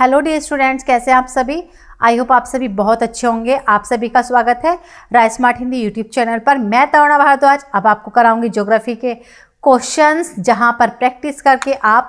hello dear students कैसे हैं आप सभी आई होप आप सभी बहुत अच्छे होंगे आप सभी का स्वागत है Rai smart Hindi YouTube channel पर मैं तवणा भारद्वाज अब आपको कराऊंगी ज्योग्राफी के क्वेश्चंस जहां पर प्रैक्टिस करके आप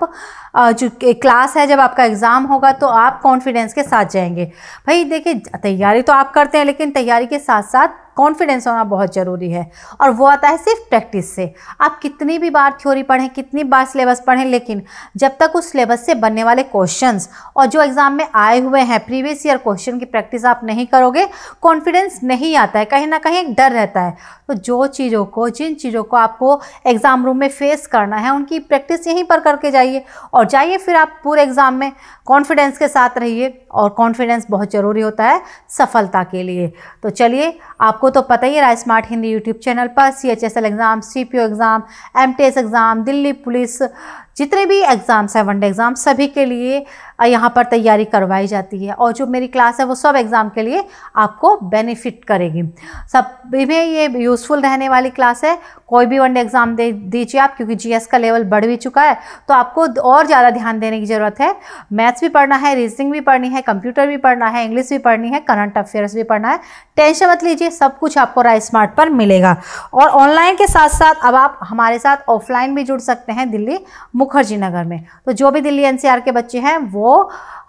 जो क्लास है जब आपका एग्ज़ाम होगा तो आप कॉन्फिडेंस के साथ जाएंगे भाई देखिए तैयारी तो आप करते हैं लेकिन तैयारी के साथ साथ कॉन्फिडेंस होना बहुत ज़रूरी है और वो आता है सिर्फ प्रैक्टिस से आप कितनी भी बार थ्योरी पढ़ें कितनी बार सिलेबस पढ़ें लेकिन जब तक उस सिलेबस से बनने वाले क्वेश्चंस और जो एग्ज़ाम में आए हुए हैं प्रीवियस ईयर क्वेश्चन की प्रैक्टिस आप नहीं करोगे कॉन्फिडेंस नहीं आता है कहीं ना कहीं एक डर रहता है तो जो चीज़ों को जिन चीज़ों को आपको एग्ज़ाम रूम में फेस करना है उनकी प्रैक्टिस यहीं पर करके जाइए और जाइए फिर आप पूरे एग्ज़ाम में कॉन्फिडेंस के साथ रहिए और कॉन्फिडेंस बहुत ज़रूरी होता है सफलता के लिए तो चलिए आपको तो पता ही रहा स्मार्ट हिंदी यूट्यूब चैनल पर C H S L exam C P O exam M T S exam Delhi police जितने भी एग्ज़ाम्स हैं वनडे एग्ज़ाम सभी के लिए यहाँ पर तैयारी करवाई जाती है और जो मेरी क्लास है वो सब एग्ज़ाम के लिए आपको बेनिफिट करेगी सब में ये यूज़फुल रहने वाली क्लास है कोई भी वनडे एग्ज़ाम दे दीजिए आप क्योंकि जीएस का लेवल बढ़ भी चुका है तो आपको और ज़्यादा ध्यान देने की ज़रूरत है मैथ्स भी पढ़ना है रीजनिंग भी पढ़नी है कंप्यूटर भी पढ़ना है इंग्लिश भी पढ़नी है करंट अफेयर्स भी पढ़ना है टेंशन मत लीजिए सब कुछ आपको राय स्मार्ट पर मिलेगा और ऑनलाइन के साथ साथ अब आप हमारे साथ ऑफलाइन भी जुड़ सकते हैं दिल्ली मुक्त मुखर्जी नगर में तो जो भी दिल्ली एनसीआर के बच्चे हैं वो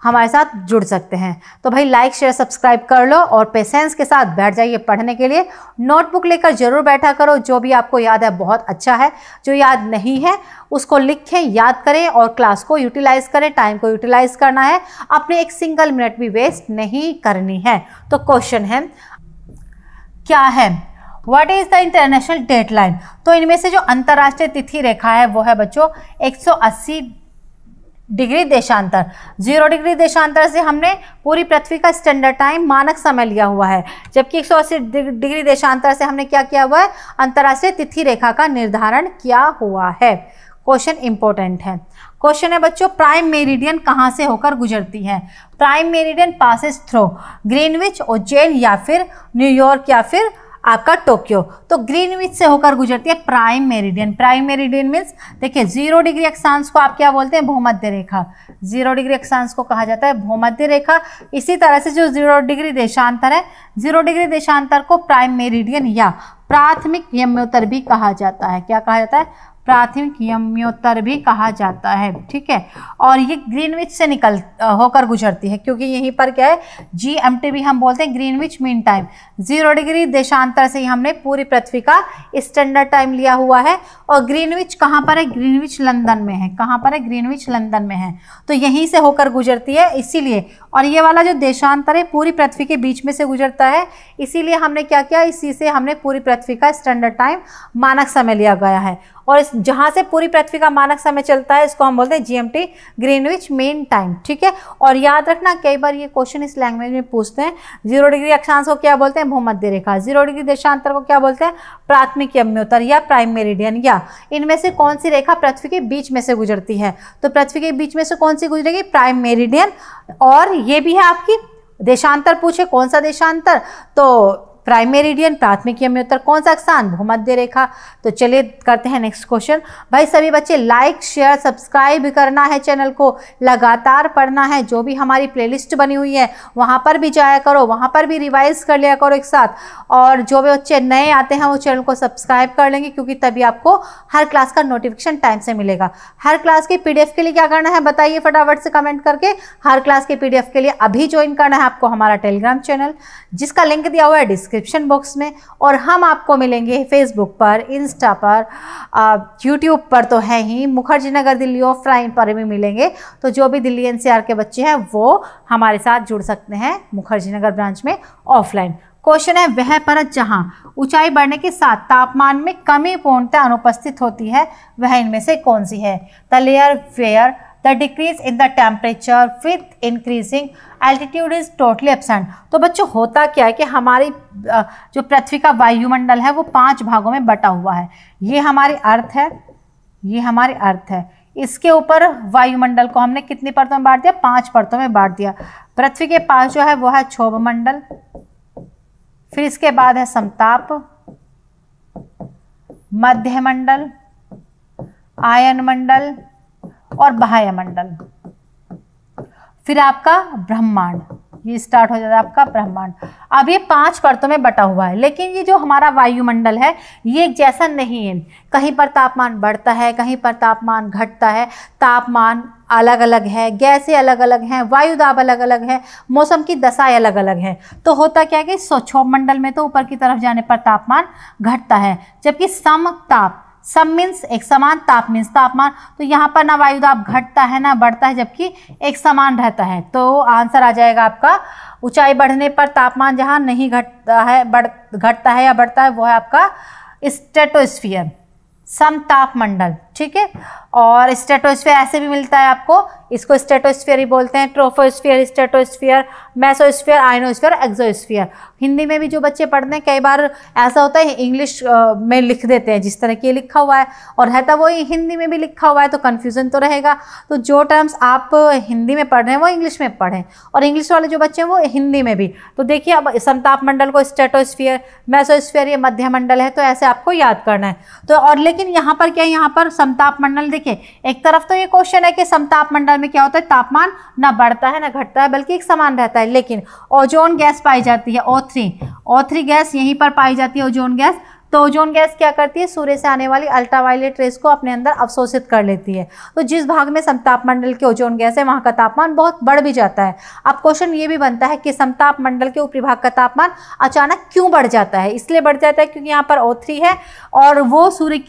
हमारे साथ जुड़ सकते हैं तो भाई लाइक शेयर सब्सक्राइब कर लो और पेशेंस के साथ बैठ जाइए पढ़ने के लिए नोटबुक लेकर ज़रूर बैठा करो जो भी आपको याद है बहुत अच्छा है जो याद नहीं है उसको लिखें याद करें और क्लास को यूटिलाइज़ करें टाइम को यूटिलाइज़ करना है अपने एक सिंगल मिनट भी वेस्ट नहीं करनी है तो क्वेश्चन है क्या है what is the international dateline तो इनमें से जो अंतर्राष्ट्रीय तिथि रेखा है वो है बच्चों 180 डिग्री देशांतर जीरो डिग्री देशांतर से हमने पूरी पृथ्वी का स्टैंडर्ड टाइम मानक समय लिया हुआ है जबकि 180 डिग्री देशांतर से हमने क्या किया हुआ है अंतर्राष्ट्रीय तिथि रेखा का निर्धारण किया हुआ है क्वेश्चन इंपॉर्टेंट है क्वेश्चन है बच्चों प्राइम मेरिडियन कहाँ से होकर गुजरती है prime meridian passes through Greenwich Ujjain या फिर न्यूयॉर्क या फिर आपका टोक्यो तो ग्रीनविच से होकर गुजरती है prime meridian prime meridian means देखिए जीरो डिग्री अक्षांश को आप क्या बोलते हैं भूमध्य रेखा जीरो डिग्री अक्षांश को कहा जाता है भूमध्य रेखा इसी तरह से जो जीरो डिग्री देशांतर है जीरो डिग्री देशांतर को प्राइम मेरिडियन या प्राथमिक यम्योतर भी कहा जाता है क्या कहा जाता है प्राथमिक यम्योत्तर भी कहा जाता है ठीक है और ये ग्रीनविच से निकल होकर गुजरती है क्योंकि यहीं पर क्या है जी एम टी भी हम बोलते हैं Greenwich mean time zero degree देशांतर से ही हमने पूरी पृथ्वी का स्टैंडर्ड टाइम लिया हुआ है और ग्रीनविच कहाँ पर है ग्रीनविच लंदन में है कहाँ पर है ग्रीनविच लंदन में है तो यहीं से होकर गुजरती है इसीलिए और ये वाला जो देशांतर है पूरी पृथ्वी के बीच में से गुजरता है इसीलिए हमने क्या किया इसी से हमने पूरी पृथ्वी का स्टैंडर्ड टाइम मानक समय लिया गया है और इस जहाँ से पूरी पृथ्वी का मानक समय चलता है इसको हम बोलते हैं जीएमटी ग्रीनविच मेन टाइम ठीक है और याद रखना कई बार ये क्वेश्चन इस लैंग्वेज में पूछते हैं जीरो डिग्री अक्षांश को क्या बोलते हैं भूमध्य रेखा जीरो डिग्री देशांतर को क्या बोलते हैं प्राथमिक यम्योतर या प्राइम मेरिडियन या इनमें से कौन सी रेखा पृथ्वी के बीच में से गुजरती है तो पृथ्वी के बीच में से कौन सी गुजरेगी प्राइम मेरिडियन और ये भी है आपकी देशांतर पूछे कौन सा देशांतर तो प्राइमेरिडियन प्राथमिक यम्योत्तर कौन सा स्थान भूमध्य रेखा तो चलिए करते हैं नेक्स्ट क्वेश्चन भाई सभी बच्चे लाइक शेयर सब्सक्राइब करना है चैनल को लगातार पढ़ना है जो भी हमारी प्लेलिस्ट बनी हुई है वहाँ पर भी जाया करो वहाँ पर भी रिवाइज कर लिया करो एक साथ और जो भी बच्चे नए आते हैं वो चैनल को सब्सक्राइब कर लेंगे क्योंकि तभी आपको हर क्लास का नोटिफिकेशन टाइम से मिलेगा हर क्लास के पीडीएफ के लिए क्या करना है बताइए फटाफट से कमेंट करके हर क्लास के पीडीएफ के लिए अभी ज्वाइन करना है आपको हमारा टेलीग्राम चैनल जिसका लिंक दिया हुआ है डिस्क डिस्क्रिप्शन बॉक्स में और हम आपको मिलेंगे फेसबुक पर इंस्टा पर यूट्यूब पर तो है ही मुखर्जी नगर दिल्ली ऑफ लाइन पर भी मिलेंगे तो जो भी दिल्ली एन के बच्चे हैं वो हमारे साथ जुड़ सकते हैं मुखर्जी नगर ब्रांच में ऑफलाइन क्वेश्चन है वह परत जहाँ ऊंचाई बढ़ने के साथ तापमान में कमी पूर्णतः अनुपस्थित होती है वह इनमें से कौन सी है the layer where the decrease in the temperature with increasing altitude is totally absent तो बच्चों होता क्या है कि हमारी जो पृथ्वी का वायुमंडल है वो पांच भागों में बटा हुआ है ये हमारी अर्थ है ये हमारी अर्थ है इसके ऊपर वायुमंडल को हमने कितनी परतों में बांट दिया पांच परतों में बांट दिया पृथ्वी के पास जो है वो है क्षोभ मंडल फिर इसके बाद है समताप मध्यमंडल मंडल आयन मंडल और बाह्य मंडल फिर आपका ब्रह्मांड ये स्टार्ट हो जाता है आपका ब्रह्मांड अब ये पांच परतों में बटा हुआ है लेकिन ये जो हमारा वायुमंडल है ये जैसा नहीं है कहीं पर तापमान बढ़ता है कहीं पर तापमान घटता है तापमान अलग अलग है गैसें अलग अलग हैं वायु दाब अलग अलग है मौसम की दशाएं अलग अलग है तो होता क्या है कि स्वक्षोभ मंडल में तो ऊपर की तरफ जाने पर तापमान घटता है जबकि समताप सम मीन्स एक समान ताप मीन्स तापमान तो यहाँ पर ना वायुदाब घटता है ना बढ़ता है जबकि एक समान रहता है तो आंसर आ जाएगा आपका ऊंचाई बढ़ने पर तापमान जहाँ नहीं घटता है बढ़ घटता है या बढ़ता है वो है आपका स्टेटोस्फियर सम तापमंडल ठीक है और स्टेटोस्फेयर ऐसे भी मिलता है आपको इसको स्टेटोस्फेयर ही बोलते हैं troposphere stratosphere mesosphere ionosphere exosphere Hindi में भी जो बच्चे पढ़ते हैं कई बार ऐसा होता है इंग्लिश में लिख देते हैं जिस तरह की लिखा हुआ है और रहता तो वही हिंदी में भी लिखा हुआ है तो कन्फ्यूज़न तो रहेगा तो जो टर्म्स आप हिंदी में पढ़ रहे हैं वो इंग्लिश में पढ़ें और इंग्लिश वाले जो बच्चे हैं वो हिंदी में भी तो देखिए अब संताप मंडल को स्टेटोस्फियर मैसोस्फियर ये मध्यमंडल है तो ऐसे आपको याद करना है तो और लेकिन यहाँ पर क्या है यहाँ पर समताप मंडल देखिए एक तरफ तो ये क्वेश्चन है कि समताप मंडल में क्या होता है तापमान ना बढ़ता है ना घटता है बल्कि एक समान रहता है लेकिन ओजोन गैस पाई जाती है O three O three gas यहीं पर पाई जाती है ओजोन गैस तो ओजोन गैस क्या करती है सूर्य से आने वाली अल्ट्रावायलेट रेस को अपने अंदर अवशोषित कर लेती है तो जिस भाग में समताप मंडल के ओजोन गैस है वहाँ का तापमान बहुत बढ़ भी जाता है अब क्वेश्चन ये भी बनता है कि समताप मंडल के ऊपरी भाग का तापमान अचानक क्यों बढ़ जाता है इसलिए बढ़ जाता है क्योंकि यहाँ पर ओ है और वो सूर्य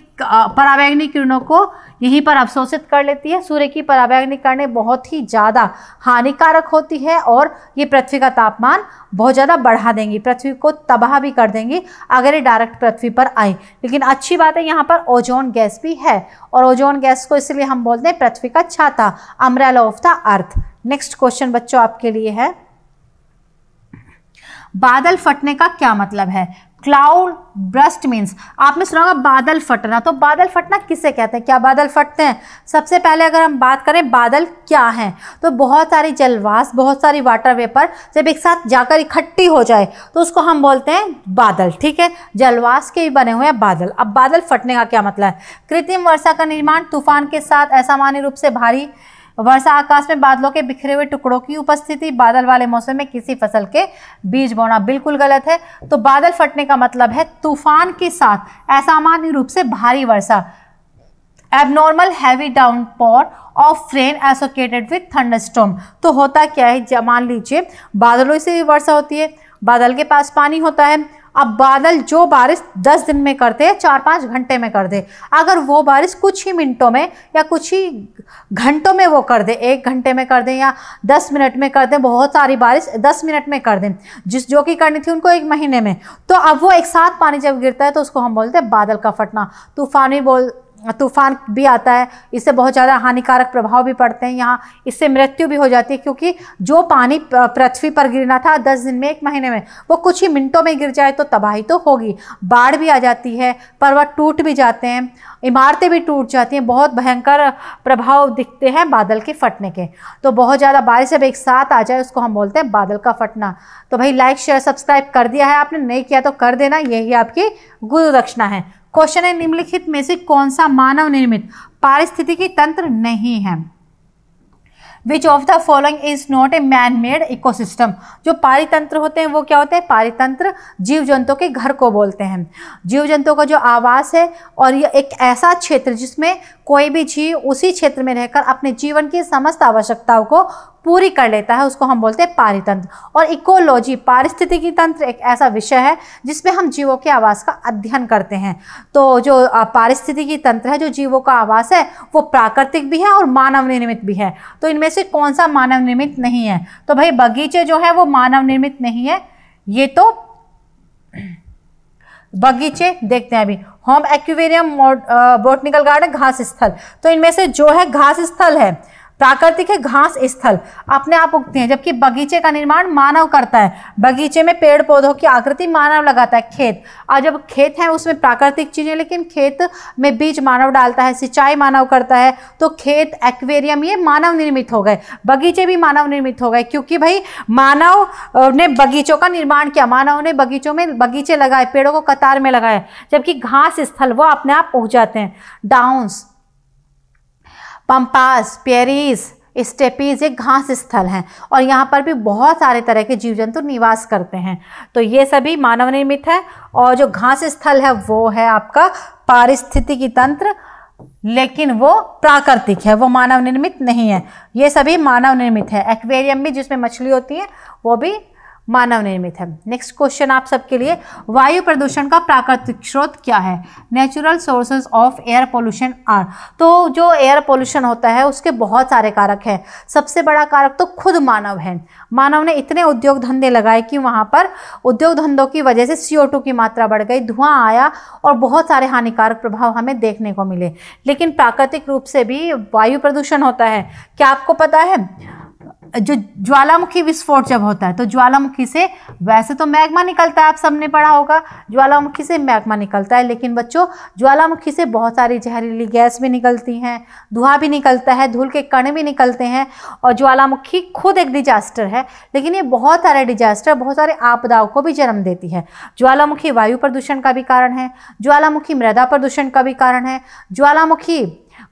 पराबैंगनी किरणों को यहीं पर अवशोषित कर लेती है सूर्य की पराबैंगनी किरणें बहुत ही ज़्यादा हानिकारक होती है और ये पृथ्वी का तापमान बहुत ज़्यादा बढ़ा देंगी पृथ्वी को तबाह भी कर देंगी अगर ये डायरेक्ट पृथ्वी पर आए लेकिन अच्छी बात है यहाँ पर ओजोन गैस भी है और ओजोन गैस को इसलिए हम बोलते हैं पृथ्वी का छाता umbrella of the earth next question बच्चों आपके लिए है बादल फटने का क्या मतलब है क्लाउड ब्रस्ट मीन्स आपने सुना होगा बादल फटना तो बादल फटना किसे कहते हैं क्या बादल फटते हैं सबसे पहले अगर हम बात करें बादल क्या हैं तो बहुत सारी जलवास बहुत सारी वाटर वेपर जब एक साथ जाकर इकट्ठी हो जाए तो उसको हम बोलते हैं बादल ठीक है जलवास के बने हुए हैं बादल अब बादल फटने का क्या मतलब है कृत्रिम वर्षा का निर्माण तूफान के साथ असामान्य रूप से भारी वर्षा आकाश में बादलों के बिखरे हुए टुकड़ों की उपस्थिति बादल वाले मौसम में किसी फसल के बीज बोना बिल्कुल गलत है तो बादल फटने का मतलब है तूफान के साथ असामान्य रूप से भारी वर्षा abnormal heavy downpour of rain associated with thunderstorm तो होता क्या है मान लीजिए बादलों से वर्षा होती है बादल के पास पानी होता है अब बादल जो बारिश दस दिन में करते हैं चार पाँच घंटे में कर दे अगर वो बारिश कुछ ही मिनटों में या कुछ ही घंटों में वो कर दे एक घंटे में कर दें या दस मिनट में कर दें बहुत सारी बारिश दस मिनट में कर दें जिस जो कि करनी थी उनको एक महीने में तो अब वो एक साथ पानी जब गिरता है तो उसको हम बोलते हैं बादल का फटना तूफानी बोल तूफान भी आता है इससे बहुत ज़्यादा हानिकारक प्रभाव भी पड़ते हैं यहाँ इससे मृत्यु भी हो जाती है क्योंकि जो पानी पृथ्वी पर गिरना था दस दिन में एक महीने में वो कुछ ही मिनटों में गिर जाए तो तबाही तो होगी बाढ़ भी आ जाती है पर्वत टूट भी जाते हैं इमारतें भी टूट जाती हैं बहुत भयंकर प्रभाव दिखते हैं बादल के फटने के तो बहुत ज़्यादा बारिश जब एक साथ आ जाए उसको हम बोलते हैं बादल का फटना तो भाई लाइक शेयर सब्सक्राइब कर दिया है आपने नहीं किया तो कर देना यही आपकी गुरु दक्षिणा है क्वेश्चन है निम्नलिखित में से कौन सा मानव निर्मित पारिस्थितिकी तंत्र नहीं है which of the following is not a man made ecosystem जो पारितंत्र होते हैं वो क्या होते हैं पारितंत्र जीव जंतुओं के घर को बोलते हैं जीव जंतुओं का जो आवास है और ये एक ऐसा क्षेत्र जिसमें कोई भी जीव उसी क्षेत्र में रहकर अपने जीवन की समस्त आवश्यकताओं को पूरी कर लेता है उसको हम बोलते हैं पारितंत्र और इकोलॉजी पारिस्थितिकी तंत्र एक ऐसा विषय है जिसमें हम जीवों के आवास का अध्ययन करते हैं तो जो पारिस्थितिकी तंत्र है जो जीवों का आवास है वो प्राकृतिक भी है और मानव निर्मित भी है तो इनमें से कौन सा मानव निर्मित नहीं है तो भाई बगीचे जो है वो मानव निर्मित नहीं है ये तो बगीचे देखते हैं अभी होम एक्वेरियम बोटनिकल गार्डन घास स्थल तो इनमें से जो है घास स्थल है प्राकृतिक है घास स्थल अपने आप उगते हैं जबकि बगीचे का निर्माण मानव करता है बगीचे में पेड़ पौधों की आकृति मानव लगाता है खेत और जब खेत है उसमें प्राकृतिक चीज़ें लेकिन खेत में बीज मानव डालता है सिंचाई मानव करता है तो खेत एक्वेरियम ये मानव निर्मित हो गए बगीचे भी मानव निर्मित हो गए क्योंकि भाई मानव ने बगीचों का निर्माण किया मानव ने बगीचों में बगीचे लगाए पेड़ों को कतार में लगाए जबकि घास स्थल वो अपने आप उग जाते हैं डाउन्स पंपास पेरिस स्टेपीज ये घास स्थल हैं और यहाँ पर भी बहुत सारे तरह के जीव जंतु निवास करते हैं तो ये सभी मानव निर्मित है और जो घास स्थल है वो है आपका पारिस्थितिकी तंत्र लेकिन वो प्राकृतिक है वो मानव निर्मित नहीं है ये सभी मानव निर्मित है एक्वेरियम भी जिसमें मछली होती है वो भी मानव निर्मित है नेक्स्ट क्वेश्चन आप सबके लिए वायु प्रदूषण का प्राकृतिक स्रोत क्या है natural sources of air pollution are तो जो एयर पोल्यूशन होता है उसके बहुत सारे कारक हैं सबसे बड़ा कारक तो खुद मानव है मानव ने इतने उद्योग धंधे लगाए कि वहाँ पर उद्योग धंधों की वजह से सी की मात्रा बढ़ गई धुआं आया और बहुत सारे हानिकारक प्रभाव हमें देखने को मिले लेकिन प्राकृतिक रूप से भी वायु प्रदूषण होता है क्या आपको पता है जो ज्वालामुखी विस्फोट जब होता है तो ज्वालामुखी से वैसे तो मैग्मा निकलता है आप सबने पढ़ा होगा ज्वालामुखी से मैग्मा निकलता है लेकिन बच्चों ज्वालामुखी से बहुत सारी जहरीली गैस भी निकलती हैं धुआं भी निकलता है धूल के कण भी निकलते हैं और ज्वालामुखी खुद एक डिजास्टर है लेकिन ये बहुत सारे डिजास्टर बहुत सारे आपदाओं को भी जन्म देती है ज्वालामुखी वायु प्रदूषण का भी कारण है ज्वालामुखी मृदा प्रदूषण का भी कारण है ज्वालामुखी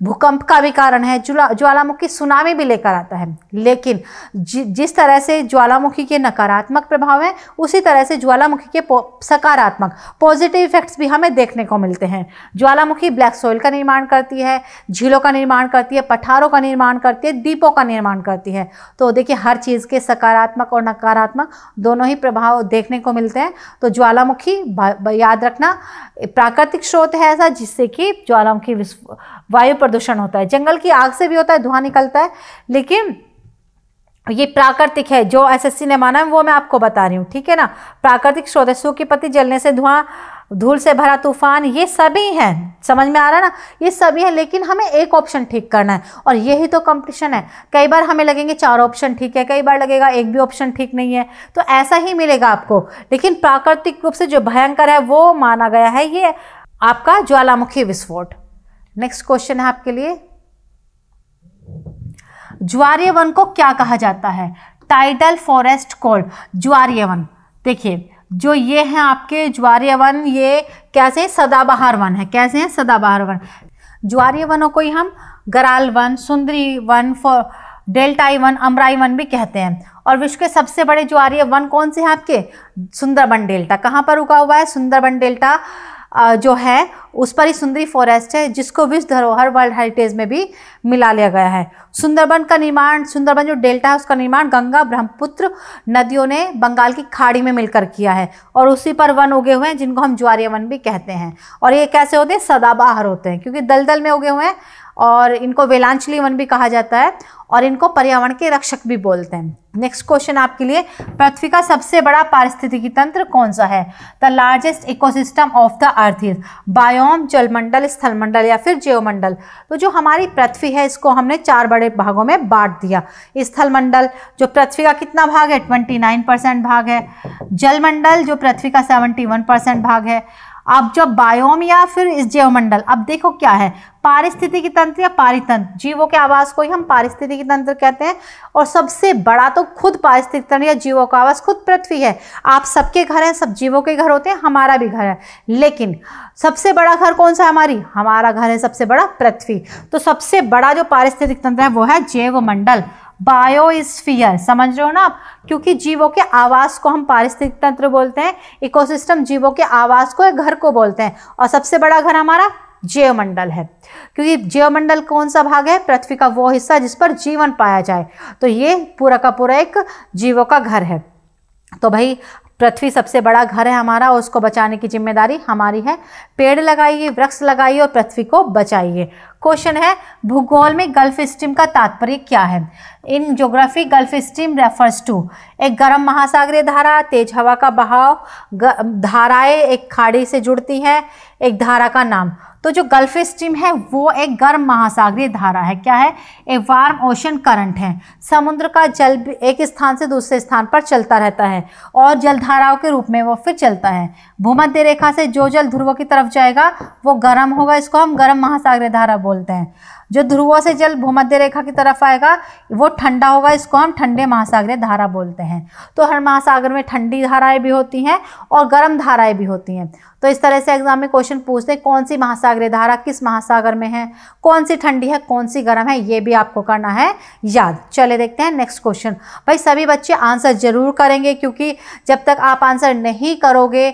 भूकंप का भी कारण है ज्वालामुखी सुनामी भी लेकर आता है लेकिन जि, जिस तरह से ज्वालामुखी के नकारात्मक प्रभाव हैं उसी तरह से ज्वालामुखी के सकारात्मक पॉजिटिव इफेक्ट्स भी हमें देखने को मिलते हैं ज्वालामुखी ब्लैक सोइल का निर्माण करती है झीलों का निर्माण करती है पठारों का निर्माण करती है दीपों का निर्माण करती है तो देखिए हर चीज़ के सकारात्मक और नकारात्मक दोनों ही प्रभाव देखने को मिलते हैं तो ज्वालामुखी याद रखना प्राकृतिक स्रोत है ऐसा जिससे कि ज्वालामुखी वायु प्रदूषण होता है जंगल की आग से भी होता है धुआं निकलता है लेकिन ये प्राकृतिक है जो एसएससी ने माना है वो मैं आपको बता रही हूँ ठीक है ना प्राकृतिक स्रोत है सूखी पत्ती जलने से धुआं धूल से भरा तूफान ये सभी हैं समझ में आ रहा है ना ये सभी हैं लेकिन हमें एक ऑप्शन ठीक करना है और यही तो कंपटीशन है कई बार हमें लगेंगे चार ऑप्शन ठीक है कई बार लगेगा एक भी ऑप्शन ठीक नहीं है तो ऐसा ही मिलेगा आपको लेकिन प्राकृतिक रूप से जो भयंकर है वो माना गया है ये आपका ज्वालामुखी विस्फोट नेक्स्ट क्वेश्चन है आपके लिए ज्वारीय वन को क्या कहा जाता है टाइडल फॉरेस्ट कॉल्ड ज्वारीय वन देखिए जो ये है आपके ज्वारीय वन ये कैसे सदाबहार वन है कैसे हैं सदाबहार वन ज्वारीय वनों को ही हम गराल वन सुंदरी वन फॉर डेल्टाई वन अमराई वन भी कहते हैं और विश्व के सबसे बड़े ज्वारीय वन कौन से हैं आपके सुंदरबन डेल्टा कहाँ पर उगा हुआ है सुंदरबन डेल्टा जो है उस पर ही सुंदरी फॉरेस्ट है जिसको विश्व धरोहर वर्ल्ड हेरिटेज में भी मिला लिया गया है सुंदरबन का निर्माण सुंदरबन जो डेल्टा है उसका निर्माण गंगा ब्रह्मपुत्र नदियों ने बंगाल की खाड़ी में मिलकर किया है और उसी पर वन उगे हुए हैं जिनको हम ज्वारिया वन भी कहते हैं और ये कैसे होते हैं सदाबाहर होते हैं क्योंकि दलदल में उगे हुए हैं और इनको वेलांचली वन भी कहा जाता है और इनको पर्यावरण के रक्षक भी बोलते हैं नेक्स्ट क्वेश्चन आपके लिए पृथ्वी का सबसे बड़ा पारिस्थितिकी तंत्र कौन सा है the largest ecosystem of the earth is biome जलमंडल स्थलमंडल या फिर जेवमंडल तो जो हमारी पृथ्वी है इसको हमने चार बड़े भागों में बांट दिया स्थलमंडल जो पृथ्वी का कितना भाग है ट्वेंटी परसेंट भाग है जलमंडल जो पृथ्वी का सेवेंटी परसेंट भाग है अब जो बायोम या फिर इस जीवमंडल अब देखो क्या है पारिस्थितिकी तंत्र या पारितंत्र जीवों के आवास को ही हम पारिस्थितिकी तंत्र कहते हैं और सबसे बड़ा तो खुद पारिस्थितिक तंत्र या जीवों का आवास खुद पृथ्वी है आप सबके घर हैं सब जीवों के घर होते हैं हमारा भी घर है लेकिन सबसे बड़ा घर कौन सा है हमारी हमारा घर है सबसे बड़ा पृथ्वी तो सबसे बड़ा जो पारिस्थितिक तंत्र है वो है मंडल बायोस्फीयर समझ रहे हो ना आप क्योंकि जीवों के आवास को हम पारिस्थितिक तंत्र बोलते हैं इकोसिस्टम जीवों के आवास को घर को बोलते हैं और सबसे बड़ा घर हमारा जैवमंडल है क्योंकि जैवमंडल कौन सा भाग है पृथ्वी का वो हिस्सा जिस पर जीवन पाया जाए तो ये पूरा का पूरा एक जीवों का घर है तो भाई पृथ्वी सबसे बड़ा घर है हमारा उसको बचाने की जिम्मेदारी हमारी है पेड़ लगाइए वृक्ष लगाइए और पृथ्वी को बचाइए क्वेश्चन है भूगोल में गल्फ स्ट्रीम का तात्पर्य क्या है in geography Gulf Stream refers to एक गर्म महासागरीय धारा तेज हवा का बहाव धाराएं एक खाड़ी से जुड़ती हैं एक धारा का नाम तो जो गल्फ स्ट्रीम है वो एक गर्म महासागरीय धारा है क्या है ए वार्म ओशन करंट है समुद्र का जल एक स्थान से दूसरे स्थान पर चलता रहता है और जल धाराओं के रूप में वो फिर चलता है भूमध्य रेखा से जो जल ध्रुवों की तरफ जाएगा वो गर्म होगा इसको हम गर्म महासागरीय धारा बोलते हैं जो ध्रुवों से जल भूमध्य रेखा की तरफ आएगा वो ठंडा होगा इसको हम ठंडे महासागरीय धारा बोलते हैं तो हर महासागर में ठंडी धाराएं भी होती हैं और गर्म धाराएं भी होती हैं तो इस तरह से एग्जाम में क्वेश्चन पूछते हैं कौन सी महासागरीय धारा किस महासागर में है कौन सी ठंडी है कौन सी गर्म है ये भी आपको करना है याद चले देखते हैं नेक्स्ट क्वेश्चन भाई सभी बच्चे आंसर जरूर करेंगे क्योंकि जब तक आप आंसर नहीं करोगे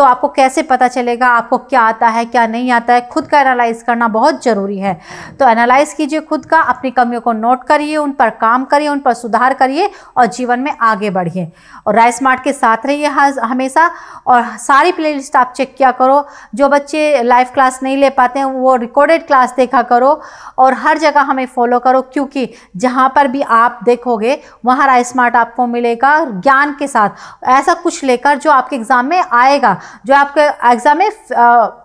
तो आपको कैसे पता चलेगा आपको क्या आता है क्या नहीं आता है खुद का एनालाइज करना बहुत ज़रूरी है तो एनालाइज कीजिए खुद का अपनी कमियों को नोट करिए उन पर काम करिए उन पर सुधार करिए और जीवन में आगे बढ़िए और राय स्मार्ट के साथ रहिए हमेशा और सारी प्ले आप चेक किया करो जो बच्चे लाइव क्लास नहीं ले पाते हैं वो रिकॉर्डेड क्लास देखा करो और हर जगह हमें फॉलो करो क्योंकि जहाँ पर भी आप देखोगे वहाँ राय स्मार्ट आपको मिलेगा ज्ञान के साथ ऐसा कुछ लेकर जो आपके एग्ज़ाम में आएगा जो आपके एग्ज़ाम में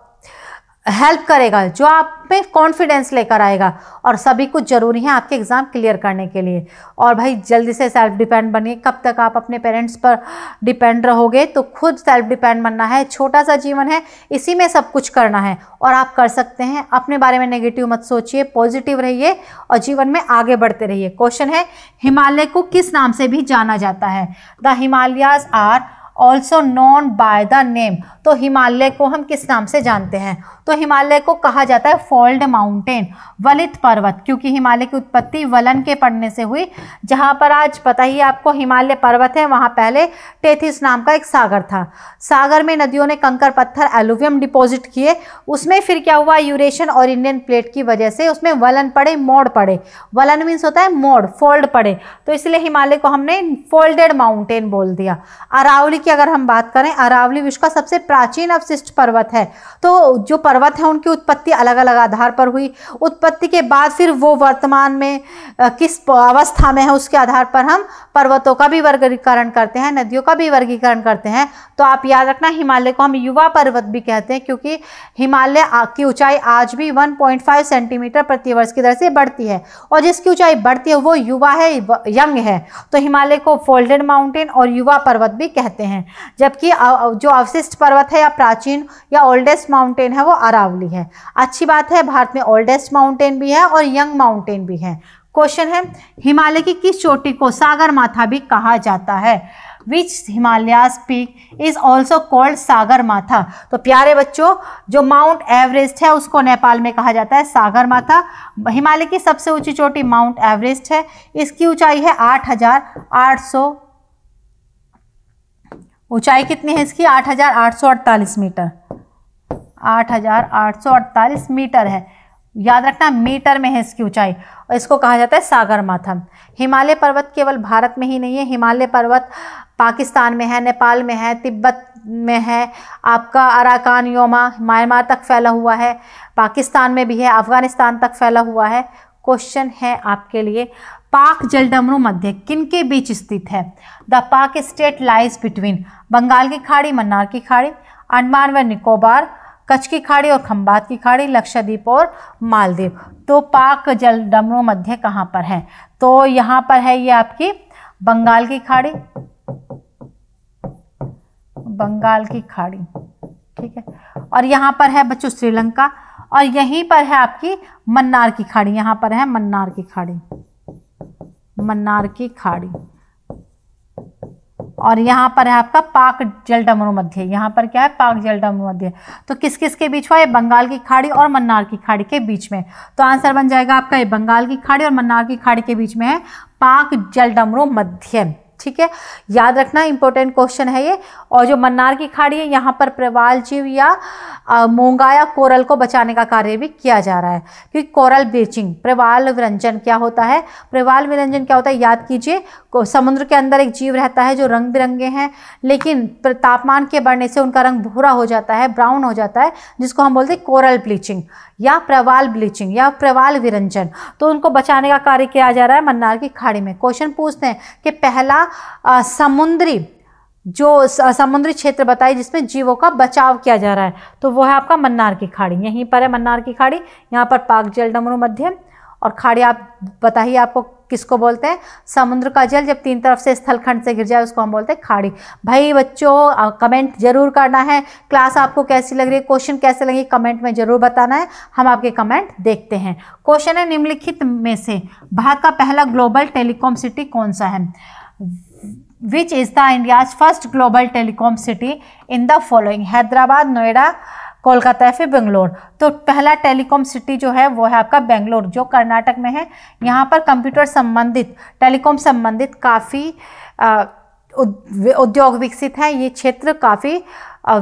हेल्प करेगा जो आप में कॉन्फिडेंस लेकर आएगा और सभी कुछ ज़रूरी है आपके एग्ज़ाम क्लियर करने के लिए और भाई जल्दी से सेल्फ डिपेंड बनिए कब तक आप अपने पेरेंट्स पर डिपेंड रहोगे तो खुद सेल्फ डिपेंड बनना है छोटा सा जीवन है इसी में सब कुछ करना है और आप कर सकते हैं अपने बारे में नेगेटिव मत सोचिए पॉजिटिव रहिए और जीवन में आगे बढ़ते रहिए क्वेश्चन है हिमालय को किस नाम से भी जाना जाता है the Himalayas are also known by the name तो हिमालय को हम किस नाम से जानते हैं तो हिमालय को कहा जाता है फॉल्ड माउंटेन वलित पर्वत क्योंकि हिमालय की उत्पत्ति वलन के पड़ने से हुई जहाँ पर आज पता ही आपको हिमालय पर्वत है वहाँ पहले टेथिस नाम का एक सागर था सागर में नदियों ने कंकर पत्थर एलुवियम डिपॉजिट किए उसमें फिर क्या हुआ यूरेशन और इंडियन प्लेट की वजह से उसमें वलन पड़े मोड़ पड़े वलन मीन्स होता है मोड़ फोल्ड पड़े तो इसलिए हिमालय को हमने फोल्डेड माउंटेन बोल दिया अरावली की अगर हम बात करें अरावली विश्व का सबसे प्राचीन अवशिष्ट पर्वत है तो जो पर्वत है उनकी उत्पत्ति अलग अलग आधार पर हुई उत्पत्ति के बाद फिर वो वर्तमान में किस अवस्था में है उसके आधार पर हम पर्वतों का भी वर्गीकरण करते हैं नदियों का भी वर्गीकरण करते हैं तो आप याद रखना हिमालय को हम युवा पर्वत भी कहते हैं क्योंकि हिमालय की ऊंचाई आज भी 1.5 सेंटीमीटर प्रति वर्ष की दर से बढ़ती है और जिसकी ऊंचाई बढ़ती है वो युवा है यंग है तो हिमालय को फोल्डेड माउंटेन और युवा पर्वत भी कहते हैं हैं जबकि जो अवशिष्ट पर्वत है या प्राचीन या ओल्डेस्ट माउंटेन है वो अरावली है अच्छी बात है भारत में ओल्डेस्ट माउंटेन भी है और यंग माउंटेन भी है क्वेश्चन है हिमालय की किस चोटी को सागर माथा भी कहा जाता है which Himalayas peak is also called Sagarmatha तो प्यारे बच्चों जो माउंट एवरेस्ट है उसको नेपाल में कहा जाता है सागर माथा हिमालय की सबसे ऊंची चोटी माउंट एवरेस्ट है इसकी ऊंचाई है आठ हज़ार आठ सौ ऊंचाई कितनी है इसकी 8,848 मीटर 8,848 मीटर है याद रखना मीटर में है इसकी ऊंचाई और इसको कहा जाता है सागर माथम हिमालय पर्वत केवल भारत में ही नहीं है हिमालय पर्वत पाकिस्तान में है नेपाल में है तिब्बत में है आपका अराकान योमा म्यांमार तक फैला हुआ है पाकिस्तान में भी है अफ़गानिस्तान तक फैला हुआ है क्वेश्चन है आपके लिए पाक जलडमरू मध्य किन के बीच स्थित है द पाक स्टेट लाइज बिटवीन बंगाल की खाड़ी मन्नार की खाड़ी अंडमान व निकोबार कच्छ की खाड़ी और खम्बात की खाड़ी लक्षद्वीप और मालदीव तो पाक जल डमरू मध्य कहाँ पर है तो यहाँ पर है ये आपकी बंगाल की खाड़ी बंगाल की खाड़ी ठीक है और यहाँ पर है बच्चों श्रीलंका और यहीं पर है आपकी मन्नार की खाड़ी यहाँ पर है मन्नार की खाड़ी मन्नार की खाड़ी और यहाँ पर है आपका पाक जल डमरू मध्य यहाँ पर क्या है पाक जल डमरू मध्य तो किस किस के बीच हुआ ये बंगाल की खाड़ी और मन्नार की खाड़ी के बीच में तो आंसर बन जाएगा आपका ये बंगाल की खाड़ी और मन्नार की खाड़ी के बीच में है पाक जल डमरू मध्य ठीक है याद रखना इंपॉर्टेंट क्वेश्चन है ये और जो मन्नार की खाड़ी है यहाँ पर प्रवाल जीव या मूंगा या कोरल को बचाने का कार्य भी किया जा रहा है क्योंकि कोरल ब्लीचिंग प्रवाल व्यंजन क्या होता है प्रवाल विरंजन क्या होता है याद कीजिए समुद्र के अंदर एक जीव रहता है जो रंग बिरंगे हैं लेकिन तापमान के बढ़ने से उनका रंग भूरा हो जाता है ब्राउन हो जाता है जिसको हम बोलते हैं कोरल ब्लीचिंग या प्रवाल ब्लीचिंग या प्रवाल विरंजन तो उनको बचाने का कार्य किया जा रहा है मन्नार की खाड़ी में क्वेश्चन पूछते हैं कि पहला समुद्री जो समुद्री क्षेत्र बताई जिसमें जीवों का बचाव किया जा रहा है तो वो है आपका मन्नार की खाड़ी यहीं पर है मन्नार की खाड़ी यहाँ पर पाक जल डमरू मध्यम और खाड़ी आप बताइए आपको किसको बोलते हैं समुद्र का जल जब तीन तरफ से स्थलखंड से गिर जाए उसको हम बोलते हैं खाड़ी भाई बच्चों कमेंट जरूर करना है क्लास आपको कैसी लग रही है क्वेश्चन कैसे लगे कमेंट में जरूर बताना है हम आपके कमेंट देखते हैं क्वेश्चन है निम्नलिखित में से भारत का पहला ग्लोबल टेलीकॉम सिटी कौन सा है which is the India's first global telecom city in the following Hyderabad Noida Kolkata है फिर बेंगलोर तो पहला टेलीकॉम सिटी जो है वो है आपका बेंगलोर जो कर्नाटक में है यहाँ पर कंप्यूटर संबंधित टेलीकॉम संबंधित काफ़ी उद्योग विकसित हैं ये क्षेत्र काफ़ी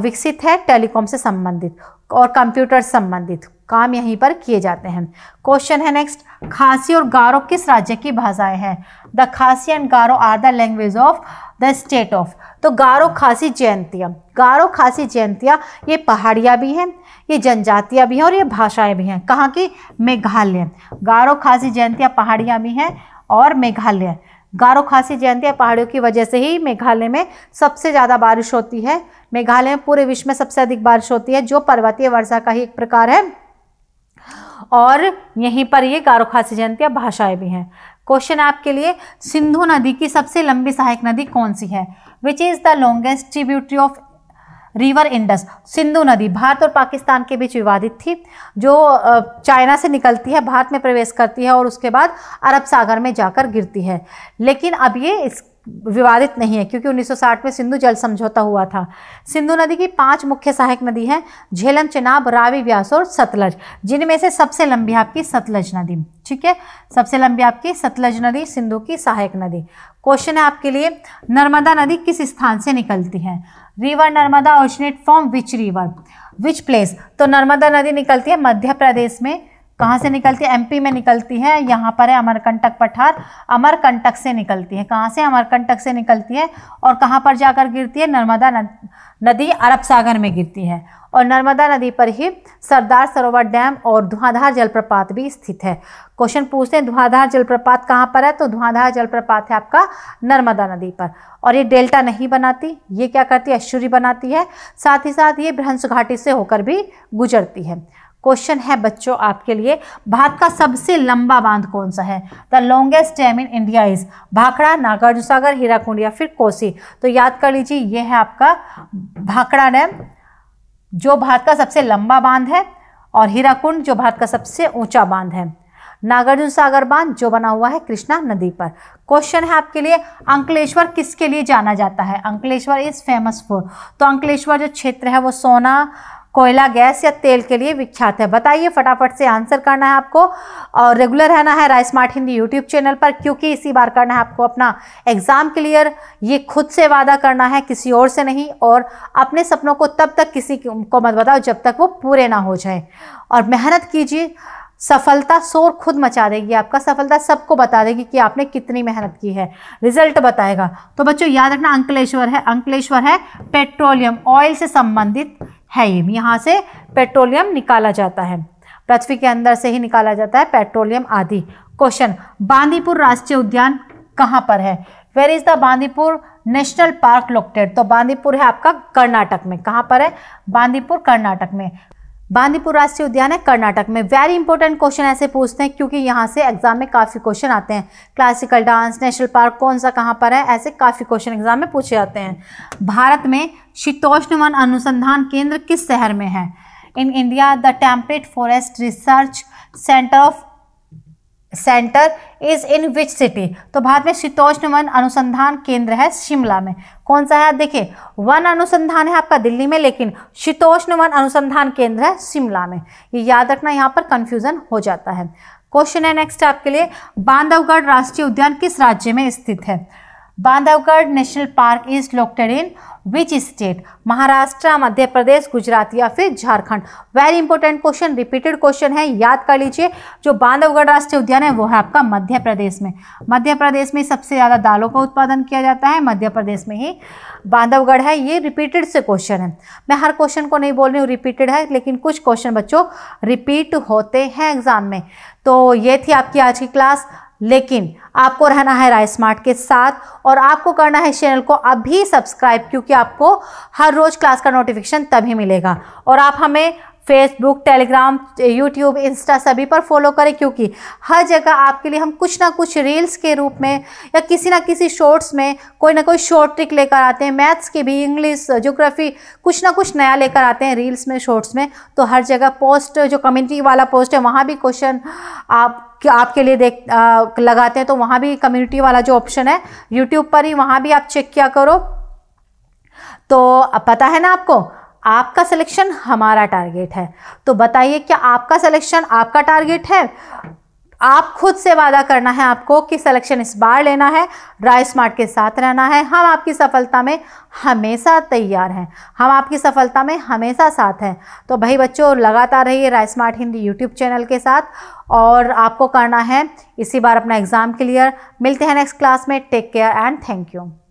विकसित है टेलीकॉम से संबंधित और कंप्यूटर संबंधित काम यहीं पर किए जाते हैं क्वेश्चन है नेक्स्ट खांसी और गारो किस राज्य की भाषाएं हैं the Khasi and Garo are the language of the state of तो गारो खासी जयंतिया गारो खासी जयंतिया ये पहाड़ियाँ भी हैं ये जनजातियाँ भी हैं और ये भाषाएं भी हैं कहाँ की मेघालय गारो खासी जयंतिया पहाड़ियाँ भी हैं और मेघालय गारो खासी जयंतियाँ पहाड़ियों की वजह से ही मेघालय में सबसे ज़्यादा बारिश होती है मेघालय में पूरे विश्व में सबसे अधिक बारिश होती है जो पर्वतीय वर्षा का ही एक प्रकार है और यहीं पर ये गारो खासी जयंतिया भाषाएं भी हैं क्वेश्चन आपके लिए सिंधु नदी की सबसे लंबी सहायक नदी कौन सी है which is the longest tributary of river Indus Sindhu नदी भारत और पाकिस्तान के बीच विवादित थी जो चाइना से निकलती है भारत में प्रवेश करती है और उसके बाद अरब सागर में जाकर गिरती है लेकिन अब ये इस विवादित नहीं है क्योंकि 1960 में सिंधु जल समझौता हुआ था सिंधु नदी की पांच मुख्य सहायक नदी हैं झेलम चिनाब रावी व्यास और सतलज जिनमें से सबसे लंबी आपकी सतलज नदी ठीक है सबसे लंबी आपकी सतलज नदी सिंधु की सहायक नदी क्वेश्चन है आपके लिए नर्मदा नदी किस स्थान से निकलती है river Narmada originate from which river which place तो नर्मदा नदी निकलती है मध्य प्रदेश में कहाँ से निकलती है एमपी में निकलती है यहाँ पर है अमरकंटक पठार अमरकंटक से निकलती है कहाँ से अमरकंटक से निकलती है और कहाँ पर जाकर गिरती है नर्मदा नदी अरब सागर में गिरती है और नर्मदा नदी पर ही सरदार सरोवर डैम और धुआंधार जलप्रपात भी स्थित है क्वेश्चन पूछते हैं धुआंधार जलप्रपात कहाँ पर है तो धुआंधार जलप्रपात है आपका नर्मदा नदी पर और ये डेल्टा नहीं बनाती ये क्या करती है अश्वरी बनाती है साथ ही साथ ये भ्रंश घाटी से होकर भी गुजरती है क्वेश्चन है बच्चों आपके लिए भारत का सबसे लंबा बांध कौन सा है the longest dam in India is Bhakra Nagarjuna Sagar Hirakud या फिर कोसी तो याद कर लीजिए ये है आपका भाखड़ा डैम जो भारत का सबसे लंबा बांध है और हीराकुंड जो भारत का सबसे ऊंचा बांध है नागार्जुन सागर बांध जो बना हुआ है कृष्णा नदी पर क्वेश्चन है आपके लिए अंकलेश्वर किसके लिए जाना जाता है अंकलेश्वर इज फेमस फॉर तो अंकलेश्वर जो क्षेत्र है वो सोना कोयला गैस या तेल के लिए विख्यात है बताइए फटाफट से आंसर करना है आपको और रेगुलर रहना है Rai smart Hindi YouTube channel पर क्योंकि इसी बार करना है आपको अपना एग्ज़ाम क्लियर ये खुद से वादा करना है किसी और से नहीं और अपने सपनों को तब तक किसी को मत बताओ जब तक वो पूरे ना हो जाए और मेहनत कीजिए सफलता शोर खुद मचा देगी आपका सफलता सबको बता देगी कि आपने कितनी मेहनत की है रिजल्ट बताएगा तो बच्चों याद रखना अंकलेश्वर है अंकलेश्वर है पेट्रोलियम ऑयल से संबंधित है ये यहाँ से पेट्रोलियम निकाला जाता है पृथ्वी के अंदर से ही निकाला जाता है पेट्रोलियम आदि क्वेश्चन बांदीपुर राष्ट्रीय उद्यान कहाँ पर है where is the Bandipur national park located तो बांदीपुर है आपका कर्नाटक में कहाँ पर है बांदीपुर कर्नाटक में बांदीपुर राष्ट्रीय उद्यान है कर्नाटक में वेरी इंपॉर्टेंट क्वेश्चन ऐसे पूछते हैं क्योंकि यहाँ से एग्जाम में काफ़ी क्वेश्चन आते हैं क्लासिकल डांस नेशनल पार्क कौन सा कहाँ पर है ऐसे काफ़ी क्वेश्चन एग्जाम में पूछे जाते हैं भारत में शीतोष्ण वन अनुसंधान केंद्र किस शहर में है in India the temperate forest research centre of centre is in which city तो भारत में शीतोष्ण वन अनुसंधान केंद्र है शिमला में कौन सा है देखिए वन अनुसंधान है आपका दिल्ली में लेकिन शीतोष्ण वन अनुसंधान केंद्र है शिमला में ये याद रखना यहाँ पर कंफ्यूजन हो जाता है क्वेश्चन है नेक्स्ट आपके लिए बांधवगढ़ राष्ट्रीय उद्यान किस राज्य में स्थित है Bandhavgarh national park is located in which state Maharashtra Madhya Pradesh Gujarat या फिर Jharkhand very important question repeated question है याद कर लीजिए जो बांधवगढ़ राष्ट्रीय उद्यान है वो है आपका मध्य प्रदेश में मध्य प्रदेश में सबसे ज़्यादा दालों का उत्पादन किया जाता है मध्य प्रदेश में ही बांधवगढ़ है ये रिपीटेड से क्वेश्चन है मैं हर क्वेश्चन को नहीं बोल रही हूँ रिपीटेड है लेकिन कुछ क्वेश्चन बच्चों रिपीट होते हैं एग्ज़ाम में तो ये थी आपकी आज की क्लास लेकिन आपको रहना है राय स्मार्ट के साथ और आपको करना है चैनल को अभी सब्सक्राइब क्योंकि आपको हर रोज़ क्लास का नोटिफिकेशन तभी मिलेगा और आप हमें फेसबुक टेलीग्राम यूट्यूब इंस्टा सभी पर फॉलो करें क्योंकि हर जगह आपके लिए हम कुछ ना कुछ रील्स के रूप में या किसी ना किसी शॉर्ट्स में कोई ना कोई शॉर्ट ट्रिक लेकर आते हैं मैथ्स की भी इंग्लिश जोग्राफी कुछ ना कुछ नया लेकर आते हैं रील्स में शॉर्ट्स में तो हर जगह पोस्ट जो कम्युनिटी वाला पोस्ट है वहाँ भी क्वेश्चन आप आपके लिए देख आ, लगाते हैं तो वहाँ भी कम्युनिटी वाला जो ऑप्शन है यूट्यूब पर ही वहाँ भी आप चेक किया करो तो पता है ना आपको आपका सिलेक्शन हमारा टारगेट है तो बताइए क्या आपका सिलेक्शन आपका टारगेट है आप खुद से वादा करना है आपको कि सिलेक्शन इस बार लेना है राय स्मार्ट के साथ रहना है हम आपकी सफलता में हमेशा तैयार हैं हम आपकी सफलता में हमेशा साथ हैं तो भाई बच्चों लगातार रहिए Rai smart Hindi YouTube channel के साथ और आपको करना है इसी बार अपना एग्ज़ाम क्लियर मिलते हैं नेक्स्ट क्लास में take care and thank you